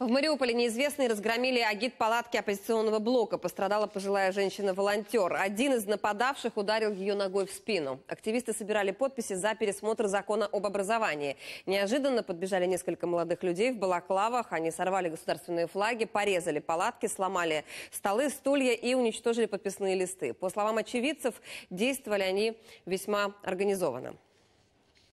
В Мариуполе неизвестные разгромили агит-палатки оппозиционного блока. Пострадала пожилая женщина-волонтер. Один из нападавших ударил ее ногой в спину. Активисты собирали подписи за пересмотр закона об образовании. Неожиданно подбежали несколько молодых людей в балаклавах. Они сорвали государственные флаги, порезали палатки, сломали столы, стулья и уничтожили подписные листы. По словам очевидцев, действовали они весьма организованно.